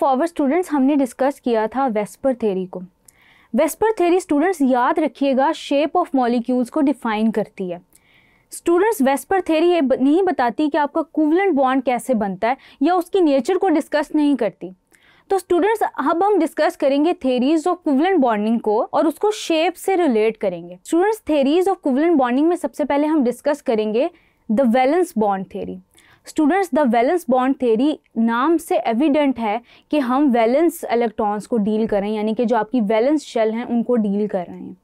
forward students हमने discuss किया था वेस्पर थेरी को वेस्पर थेरी स्टूडेंट्स याद रखिएगा शेप ऑफ मॉलिक्यूल्स को डिफाइन करती है स्टूडेंट्स वेस्पर थेरी ये नहीं बताती कि आपका कुवलन बॉन्ड कैसे बनता है या उसकी नेचर को डिस्कस नहीं करती तो स्टूडेंट्स अब हम डिस्कस करेंगे थेरीज ऑफ कुवलेंट बॉन्डिंग को और उसको शेप से रिलेट करेंगे students theories of covalent bonding में सबसे पहले हम डिस्कस करेंगे the valence bond theory students the valence bond theory नाम से एविडेंट है कि हम वैलेंस इलेक्ट्रॉन्स को डील करें यानी कि जो आपकी वैलेंस शेल हैं उनको डील कर रहे हैं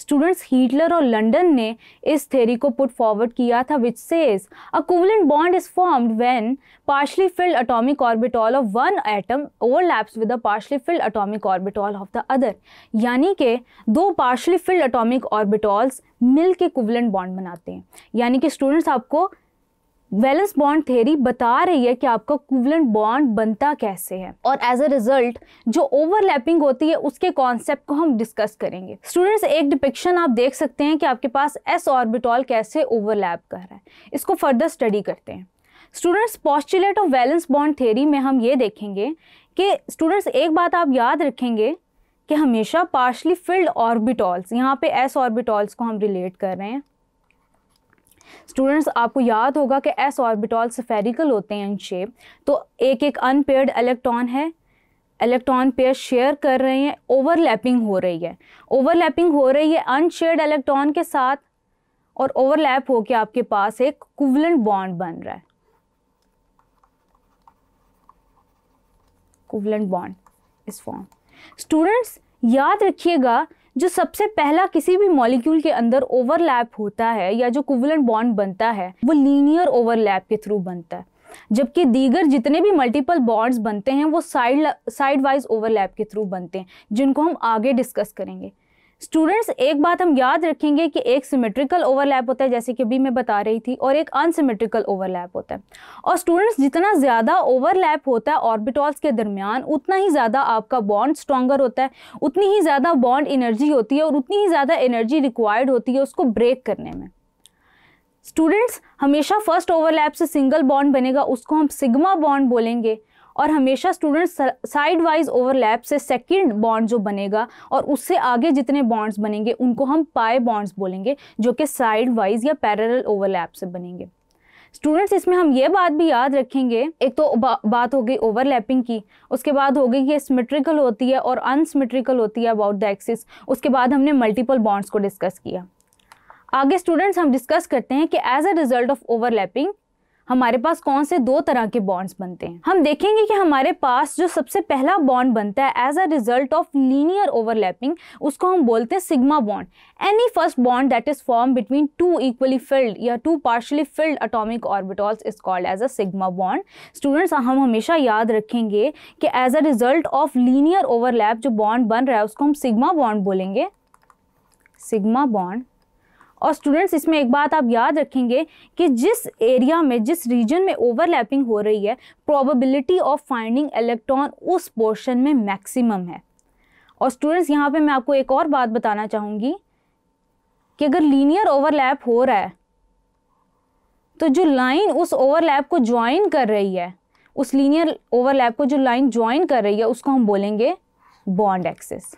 स्टूडेंट्स हीटलर और लंडन ने इस थेरी को पुट फॉरवर्ड किया था which says a covalent bond is formed when partially filled atomic orbital of one atom overlaps with the partially filled atomic orbital of the other यानी कि दो पार्शली फिल्ड अटोमिक ऑर्बिटॉल्स मिल के covalent bond बनाते हैं यानी कि students आपको वैलेंस बॉन्ड थ्योरी बता रही है कि आपका कुवलेंट बॉन्ड बनता कैसे है और एज अ रिजल्ट जो ओवरलैपिंग होती है उसके कॉन्सेप्ट को हम डिस्कस करेंगे स्टूडेंट्स एक डिपिक्शन आप देख सकते हैं कि आपके पास एस ऑर्बिटॉल कैसे ओवरलैप कर रहा है इसको फर्दर स्टडी करते हैं students postulate of valence bond theory में हम ये देखेंगे कि स्टूडेंट्स एक बात आप याद रखेंगे कि हमेशा पार्शली फिल्ड ऑर्बिटॉल्स यहाँ पे एस ऑर्बिटॉल्स को हम रिलेट कर रहे हैं स्टूडेंट्स आपको याद होगा कि एस ऑर्बिटॉल सफेरिकल होते हैं इन शेप तो एक एक अनपेयर्ड इलेक्ट्रॉन है इलेक्ट्रॉन पेयर शेयर कर रहे हैं ओवरलैपिंग हो रही है ओवरलैपिंग हो रही है अनशेयर्ड इलेक्ट्रॉन के साथ और ओवरलैप होकर आपके पास एक कुवलेंट बॉन्ड बन रहा है कुवलेंट बॉन्ड इस फॉर्म स्टूडेंट्स याद रखिएगा जो सबसे पहला किसी भी मॉलिक्यूल के अंदर ओवरलैप होता है या जो कुवलेंट बॉन्ड बनता है वो लीनियर ओवरलैप के थ्रू बनता है जबकि दीगर जितने भी मल्टीपल बॉन्ड्स बनते हैं वो साइड साइड वाइज ओवरलैप के थ्रू बनते हैं जिनको हम आगे डिस्कस करेंगे स्टूडेंट्स एक बात हम याद रखेंगे कि एक सिमेट्रिकल ओवरलैप होता है जैसे कि अभी मैं बता रही थी और एक अनसिमेट्रिकल ओवरलैप होता है और स्टूडेंट्स जितना ज़्यादा ओवरलैप होता है ऑर्बिटॉल्स के दरमियान उतना ही ज़्यादा आपका बॉन्ड स्ट्रॉगर होता है उतनी ही ज़्यादा बॉन्ड एनर्जी होती है और उतनी ही ज़्यादा एनर्जी रिक्वायर्ड होती है उसको ब्रेक करने में स्टूडेंट्स हमेशा फर्स्ट ओवरलैप से सिंगल बॉन्ड बनेगा उसको हम सिग्मा बॉन्ड बोलेंगे और हमेशा स्टूडेंट साइड वाइज ओवरलैप से सेकेंड बॉन्ड जो बनेगा और उससे आगे जितने बॉन्ड्स बनेंगे उनको हम पाए बॉन्ड्स बोलेंगे जो कि साइड वाइज या पैरल ओवरलैप से बनेंगे स्टूडेंट्स इसमें हम ये बात भी याद रखेंगे एक तो बा, बात हो गई ओवरलैपिंग की उसके बाद हो गई कि सिमेट्रिकल होती है और अनसिमेट्रिकल होती है अबाउट द एक्सिस उसके बाद हमने मल्टीपल बॉन्ड्स को डिस्कस किया आगे स्टूडेंट्स हम डिस्कस करते हैं कि as a result of overlapping हमारे पास कौन से दो तरह के बॉन्ड्स बनते हैं हम देखेंगे कि हमारे पास जो सबसे पहला बॉन्ड बनता है as a result of linear overlapping उसको हम बोलते हैं sigma bond any first bond that is form between two equally filled या two partially filled atomic orbitals is called as a sigma bond students हम हमेशा याद रखेंगे कि as a result of linear overlap जो बॉन्ड बन रहा है उसको हम सिग्मा बॉन्ड बोलेंगे सिग्मा बॉन्ड और स्टूडेंट्स इसमें एक बात आप याद रखेंगे कि जिस एरिया में जिस रीजन में ओवरलैपिंग हो रही है प्रोबेबिलिटी ऑफ फाइंडिंग इलेक्ट्रॉन उस पोर्शन में मैक्सिमम है और स्टूडेंट्स यहाँ पे मैं आपको एक और बात बताना चाहूँगी कि अगर लीनियर ओवरलैप हो रहा है तो जो लाइन उस ओवरलैप को ज्वाइन कर रही है उस लीनियर ओवरलैप को जो लाइन ज्वाइन कर रही है उसको हम बोलेंगे बॉन्ड एक्सेस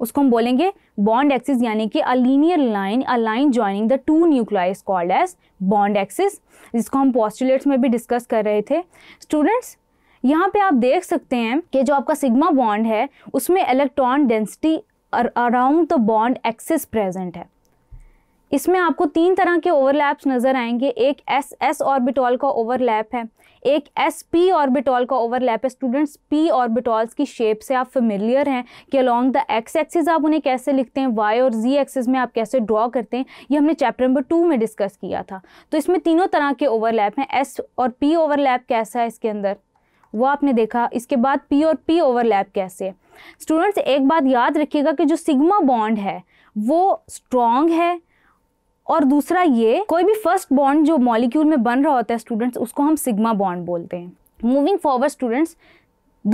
उसको हम बोलेंगे बॉन्ड एक्सिस यानी कि a linear line a line joining the two nucleus called as bond axis जिसको हम पॉस्टुलेट्स में भी डिस्कस कर रहे थे स्टूडेंट्स यहाँ पे आप देख सकते हैं कि जो आपका सिग्मा बॉन्ड है उसमें electron density around the bond axis present है इसमें आपको तीन तरह के ओवरलैप्स नज़र आएंगे एक एस एस ऑर्बिटॉल का ओवरलैप है एक एस पी ऑर्बिटॉल का ओवरलैप है स्टूडेंट्स पी ऑर्बिटॉल्स की शेप से आप फेमिलियर हैं कि अलॉन्ग द एक्स एक्सिस आप उन्हें कैसे लिखते हैं वाई और जी एक्सिस में आप कैसे ड्रॉ करते हैं ये हमने चैप्टर नंबर टू में डिस्कस किया था तो इसमें तीनों तरह के ओवरलैप हैं एस और पी ओवरलैप कैसा है इसके अंदर वो आपने देखा इसके बाद पी और पी ओवरलैप कैसे स्टूडेंट्स एक बात याद रखिएगा कि जो सिग्मा बॉन्ड है वो स्ट्रॉन्ग है और दूसरा ये कोई भी फर्स्ट बॉन्ड जो मॉलिक्यूल में बन रहा होता है स्टूडेंट्स उसको हम सिग्मा बॉन्ड बोलते हैं मूविंग फॉरवर्ड स्टूडेंट्स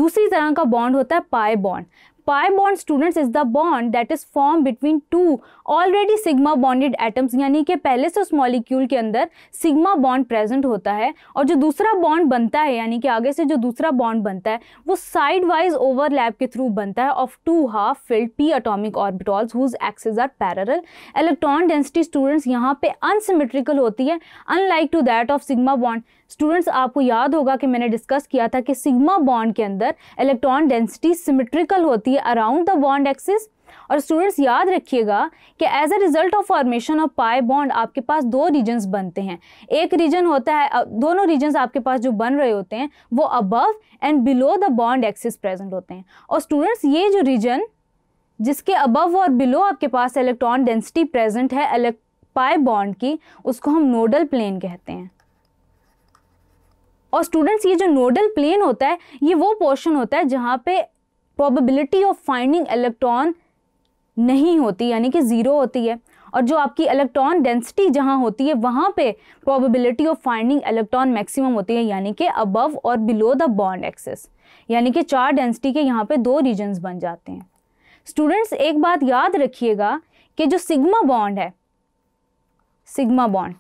दूसरी तरह का बॉन्ड होता है pi bond pi bond students is the bond that is form between two already sigma bonded atoms यानी कि पहले से उस मॉलिक्यूल के अंदर सिग्मा बॉन्ड प्रेजेंट होता है और जो दूसरा बॉन्ड बनता है यानी कि आगे से जो दूसरा बॉन्ड बनता है वो साइड वाइज ओवरलैप के थ्रू बनता है of two half filled P atomic orbitals whose axes are parallel electron density students यहाँ पे अनसिमेट्रिकल होती है unlike to that of sigma bond students आपको याद होगा कि मैंने डिस्कस किया था कि सिग्मा बॉन्ड के अंदर इलेक्ट्रॉन डेंसिटी सिमेट्रिकल होती होती है अराउंड द बॉन्ड एक्सिस और स्टूडेंट्स याद रखिएगा कि as a result of formation of pi bond आपके पास दो रीजन्स बनते हैं एक रीजन होता है दोनों रीजन्स आपके पास जो बन रहे होते हैं वो above and below the bond axis present होते हैं और स्टूडेंट्स ये जो रीजन जिसके अबव और बिलो आपके पास इलेक्ट्रॉन डेंसिटी प्रेजेंट है पाई बॉन्ड की उसको हम नोडल प्लेन कहते हैं और स्टूडेंट्स ये जो नोडल प्लेन होता है ये वो पोर्शन होता है जहाँ पे प्रोबेबिलिटी ऑफ फाइंडिंग इलेक्ट्रॉन नहीं होती यानी कि ज़ीरो होती है और जो आपकी इलेक्ट्रॉन डेंसिटी जहाँ होती है वहाँ पे probability of finding electron maximum होती है यानी कि अबव और बिलो द बॉन्ड एक्सेस यानी कि चार डेंसिटी के यहाँ पे दो रीजन्स बन जाते हैं स्टूडेंट्स एक बात याद रखिएगा कि जो सिग्मा बॉन्ड है सिग्मा बॉन्ड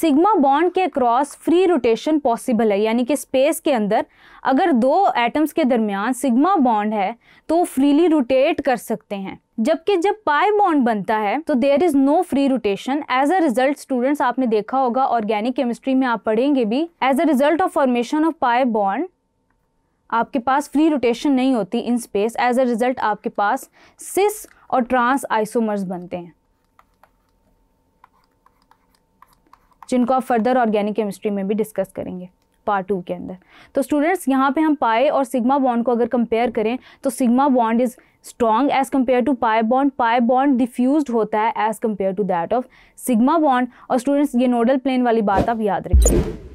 सिग्मा बॉन्ड के क्रॉस फ्री रोटेशन पॉसिबल है यानी कि स्पेस के अंदर अगर दो एटम्स के दरमियान सिग्मा बॉन्ड है तो फ्रीली रोटेट कर सकते हैं जबकि जब पाई बॉन्ड बनता है तो there is no free rotation as a result students आपने देखा होगा ऑर्गेनिक केमिस्ट्री में आप पढ़ेंगे भी as a result of formation of pi bond आपके पास फ्री रोटेशन नहीं होती in space as a result आपके पास सिस और ट्रांस आइसोमर्स बनते हैं जिनको आप फर्दर ऑर्गेनिक केमिस्ट्री में भी डिस्कस करेंगे पार्ट टू के अंदर तो स्टूडेंट्स यहाँ पे हम पाए और सिग्मा बॉन्ड को अगर कंपेयर करें तो sigma bond is strong as compared to pi bond pi bond diffuse होता है as compared to that of sigma bond और स्टूडेंट्स ये नोडल प्लेन वाली बात आप याद रखें